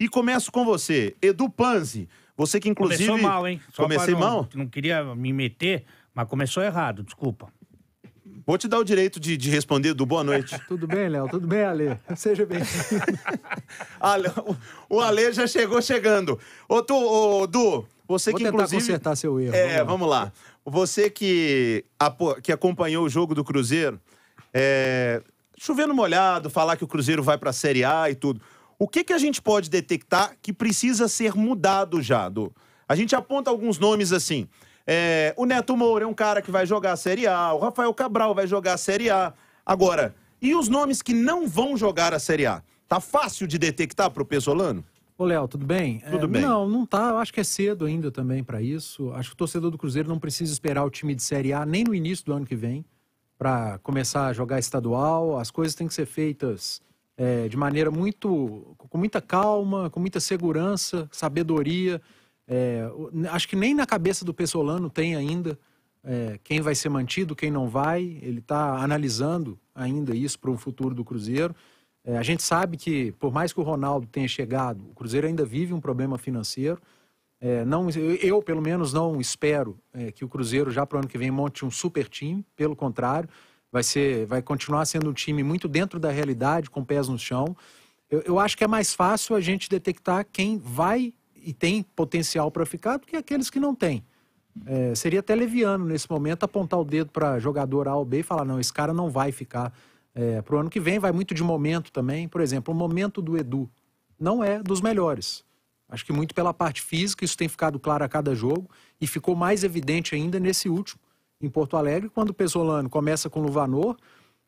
E começo com você, Edu Panzi. Você que inclusive. Começou mal, hein? Só Comecei mal? Não queria me meter, mas começou errado, desculpa. Vou te dar o direito de, de responder, Edu. Boa noite. Tudo bem, Léo? Tudo bem, Ale? Seja bem-vindo. o Ale já chegou chegando. Ô, tu, ô, Du, você Vou que tentar inclusive. consertar seu erro. É, vamos lá. Vamos lá. Você que, que acompanhou o jogo do Cruzeiro, é... chovendo molhado, falar que o Cruzeiro vai para a Série A e tudo. O que, que a gente pode detectar que precisa ser mudado já, Du? A gente aponta alguns nomes assim. É, o Neto Moura é um cara que vai jogar a Série A, o Rafael Cabral vai jogar a Série A. Agora, e os nomes que não vão jogar a Série A? Tá fácil de detectar pro Pesolano? Ô, Léo, tudo bem? Tudo é, bem. Não, não tá. Eu acho que é cedo ainda também para isso. Acho que o torcedor do Cruzeiro não precisa esperar o time de Série A nem no início do ano que vem para começar a jogar estadual. As coisas têm que ser feitas é, de maneira muito, com muita calma, com muita segurança, sabedoria. É, acho que nem na cabeça do Pessolano tem ainda é, quem vai ser mantido, quem não vai. Ele está analisando ainda isso para o futuro do Cruzeiro. É, a gente sabe que, por mais que o Ronaldo tenha chegado, o Cruzeiro ainda vive um problema financeiro. É, não, eu, eu, pelo menos, não espero é, que o Cruzeiro já para o ano que vem monte um super time. Pelo contrário, vai ser, vai continuar sendo um time muito dentro da realidade, com pés no chão. Eu, eu acho que é mais fácil a gente detectar quem vai e tem potencial para ficar do que aqueles que não têm. É, seria até leviano nesse momento apontar o dedo para jogador A ou B e falar: não, esse cara não vai ficar. É, para o ano que vem vai muito de momento também. Por exemplo, o momento do Edu não é dos melhores. Acho que muito pela parte física, isso tem ficado claro a cada jogo e ficou mais evidente ainda nesse último, em Porto Alegre, quando o Pesolano começa com Luvanor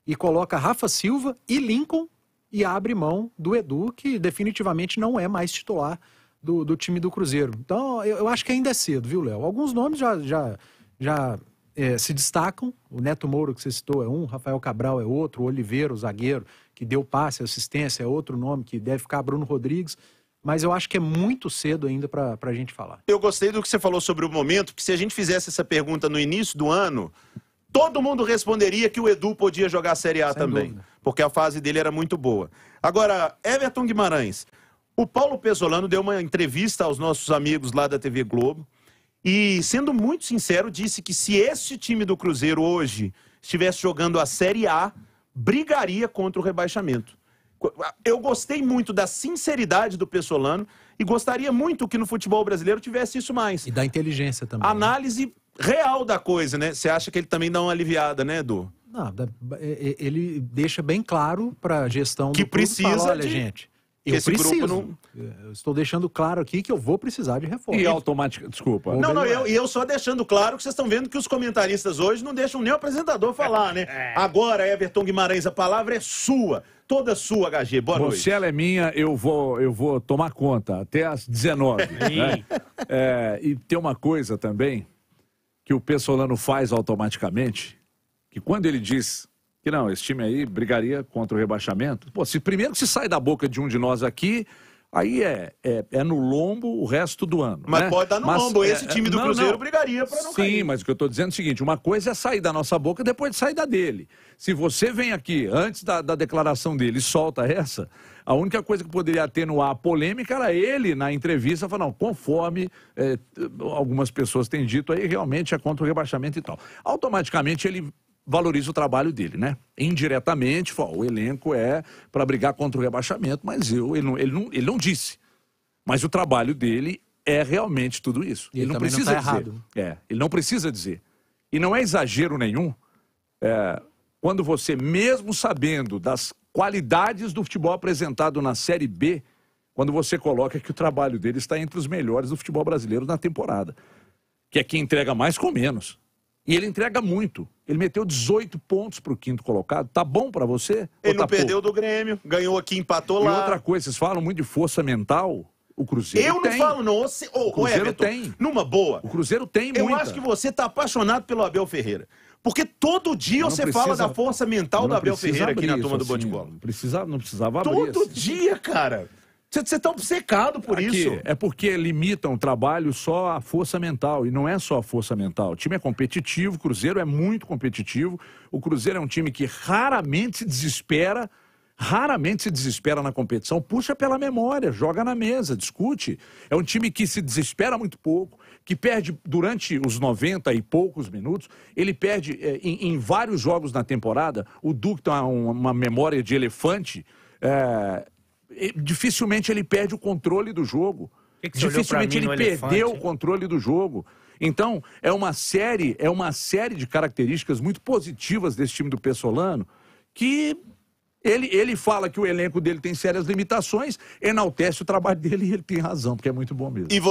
e coloca Rafa Silva e Lincoln e abre mão do Edu, que definitivamente não é mais titular do, do time do Cruzeiro. Então, eu, eu, acho que ainda é cedo, viu, Léo? Alguns nomes já, já, já é, se destacam. O Neto Moura, que você citou, é um, Rafael Cabral é outro, o Oliveira, o zagueiro, que deu passe, assistência, é outro nome que deve ficar, Bruno Rodrigues mas eu acho que é muito cedo ainda para a gente falar. Eu gostei do que você falou sobre o momento, porque se a gente fizesse essa pergunta no início do ano, todo mundo responderia que o Edu podia jogar a Série A Sem também, dúvida. porque a fase dele era muito boa. Agora, Everton Guimarães, o Paulo Pesolano deu uma entrevista aos nossos amigos lá da TV Globo e, sendo muito sincero, disse que se esse time do Cruzeiro hoje estivesse jogando a Série A, brigaria contra o rebaixamento. Eu gostei muito da sinceridade do Pessolano e gostaria muito que no futebol brasileiro tivesse isso mais. E da inteligência também. Né? Análise né? real da coisa, né? Você acha que ele também dá uma aliviada, né, Edu? Não, é, é, ele deixa bem claro para a gestão que do precisa fala, olha, de... gente eu esse preciso. Grupo não... É, eu estou deixando claro aqui que eu vou precisar de reforma. E automática, desculpa. Não, não, é. eu, e eu só deixando claro que vocês estão vendo que os comentaristas hoje não deixam nem o apresentador falar, né? É. Agora, Everton Guimarães, a palavra é sua. Toda sua, HG. Boa Bom, noite. Se ela é minha, eu vou, eu vou tomar conta até às 19. né? é, e tem uma coisa também que o Pessolano faz automaticamente, que quando ele diz que não, esse time aí brigaria contra o rebaixamento. Pô, se primeiro que se sai da boca de um de nós aqui, aí é, é, é no lombo o resto do ano. Mas né? pode dar no mas, lombo, é, esse é, time do não, Cruzeiro não. brigaria para não Sim, cair. mas o que eu estou dizendo é o seguinte, uma coisa é sair da nossa boca depois de sair da dele. Se você vem aqui antes da, da declaração dele e solta essa, a única coisa que poderia atenuar a polêmica era ele, na entrevista, falando, conforme é, algumas pessoas têm dito aí, realmente é contra o rebaixamento e tal. Automaticamente ele valoriza o trabalho dele, né? Indiretamente, fala, o elenco é para brigar contra o rebaixamento, mas eu, ele, não, ele, não, ele não disse. Mas o trabalho dele é realmente tudo isso. E ele, ele não precisa não tá dizer. Errado. É, ele não precisa dizer. E não é exagero nenhum é, quando você, mesmo sabendo das qualidades do futebol apresentado na Série B, quando você coloca que o trabalho dele está entre os melhores do futebol brasileiro na temporada. Que é quem entrega mais com menos. E ele entrega muito. Ele meteu 18 pontos para o quinto colocado. Tá bom para você? Ele tá não perdeu pouco? do Grêmio, ganhou aqui, empatou lá. E outra coisa, vocês falam muito de força mental. O Cruzeiro tem. Eu não tem. falo, não. oh, o Cruzeiro Everton, tem. Numa boa. O Cruzeiro tem Eu muita. acho que você está apaixonado pelo Abel Ferreira. Porque todo dia você precisa, fala da força mental do Abel Ferreira aqui na turma do assim, Bote Bola. Não precisava, não precisava abrir. Todo dia, cara. Você está obcecado por Aqui, isso. É porque limitam o trabalho só à força mental. E não é só a força mental. O time é competitivo, o Cruzeiro é muito competitivo. O Cruzeiro é um time que raramente se desespera raramente se desespera na competição, puxa pela memória, joga na mesa, discute. É um time que se desespera muito pouco, que perde durante os 90 e poucos minutos, ele perde é, em, em, vários jogos na temporada. O Duque tem uma, uma, memória de elefante. É, dificilmente ele perde o controle do jogo. Que que dificilmente ele perdeu o controle do jogo. Então, é uma série, é uma série de características muito positivas desse time do Pessolano que ele, ele fala que o elenco dele tem sérias limitações, enaltece o trabalho dele e ele tem razão, porque é muito bom mesmo.